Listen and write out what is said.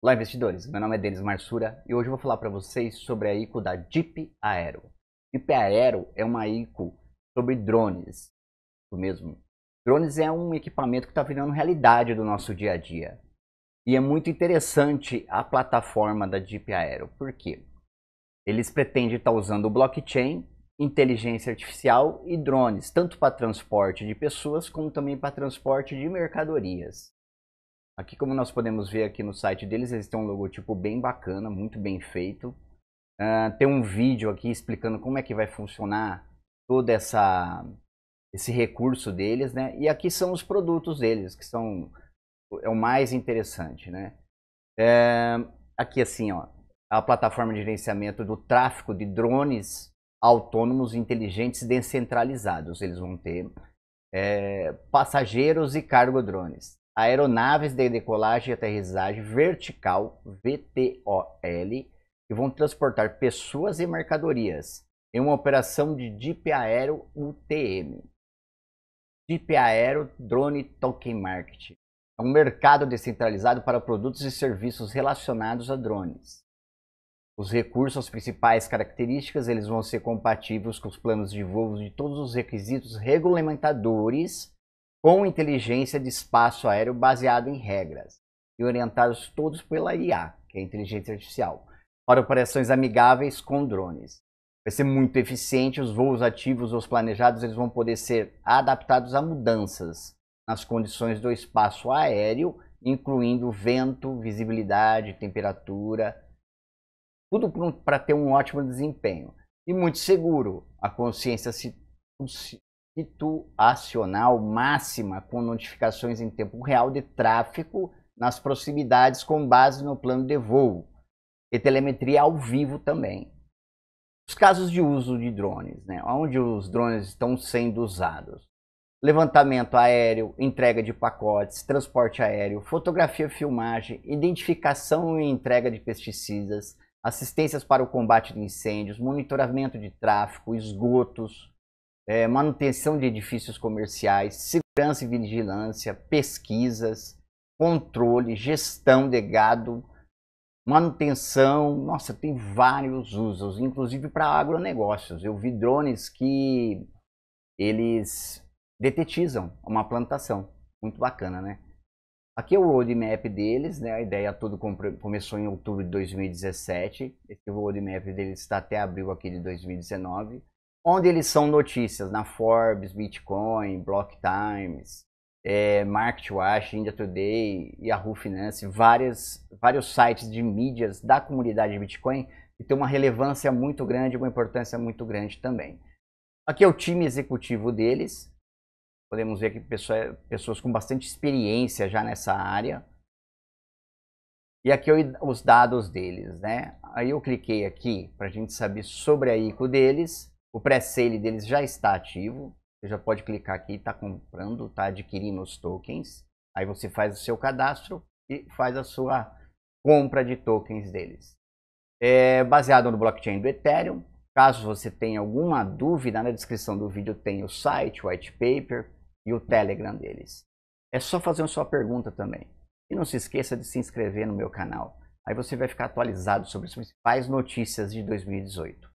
Olá, investidores. Meu nome é Denis Marsura e hoje eu vou falar para vocês sobre a ICO da Deep Aero. Deep Aero é uma ICO sobre drones, o mesmo. Drones é um equipamento que está virando realidade do nosso dia a dia. E é muito interessante a plataforma da Deep Aero, por quê? Eles pretendem estar tá usando blockchain, inteligência artificial e drones, tanto para transporte de pessoas como também para transporte de mercadorias. Aqui, como nós podemos ver aqui no site deles, eles têm um logotipo bem bacana, muito bem feito. Uh, tem um vídeo aqui explicando como é que vai funcionar todo essa, esse recurso deles, né? E aqui são os produtos deles, que são é o mais interessante, né? É, aqui assim, ó, a plataforma de gerenciamento do tráfego de drones autônomos, inteligentes descentralizados. Eles vão ter é, passageiros e cargo drones aeronaves de decolagem e aterrissagem vertical, VTOL, que vão transportar pessoas e mercadorias em uma operação de DIP Aero UTM. DIP Aero Drone Token Market é um mercado descentralizado para produtos e serviços relacionados a drones. Os recursos, as principais características, eles vão ser compatíveis com os planos de voo de todos os requisitos regulamentadores com inteligência de espaço aéreo baseado em regras e orientados todos pela IA, que é a inteligência artificial, para operações amigáveis com drones. Vai ser muito eficiente, os voos ativos ou planejados eles vão poder ser adaptados a mudanças nas condições do espaço aéreo, incluindo vento, visibilidade, temperatura, tudo para ter um ótimo desempenho. E muito seguro, a consciência se situacional máxima com notificações em tempo real de tráfego nas proximidades com base no plano de voo e telemetria ao vivo também. Os casos de uso de drones, né? onde os drones estão sendo usados. Levantamento aéreo, entrega de pacotes, transporte aéreo, fotografia, filmagem, identificação e entrega de pesticidas, assistências para o combate de incêndios, monitoramento de tráfego, esgotos, é, manutenção de edifícios comerciais, segurança e vigilância, pesquisas, controle, gestão de gado, manutenção. Nossa, tem vários usos, inclusive para agronegócios. Eu vi drones que eles detetizam uma plantação. Muito bacana, né? Aqui é o roadmap deles, né? A ideia toda começou em outubro de 2017. Esse roadmap deles está até abril aqui de 2019 onde eles são notícias, na Forbes, Bitcoin, Block Times, é, Market Watch, India Today, Yahoo Finance, várias, vários sites de mídias da comunidade Bitcoin que tem uma relevância muito grande, uma importância muito grande também. Aqui é o time executivo deles. Podemos ver que pessoa, pessoas com bastante experiência já nessa área. E aqui é os dados deles, né? Aí eu cliquei aqui para a gente saber sobre a ICO deles o pré-sale deles já está ativo. Você já pode clicar aqui, está comprando, está adquirindo os tokens. Aí você faz o seu cadastro e faz a sua compra de tokens deles. É baseado no blockchain do Ethereum. Caso você tenha alguma dúvida, na descrição do vídeo tem o site, o white paper e o Telegram deles. É só fazer a sua pergunta também. E não se esqueça de se inscrever no meu canal. Aí você vai ficar atualizado sobre as principais notícias de 2018.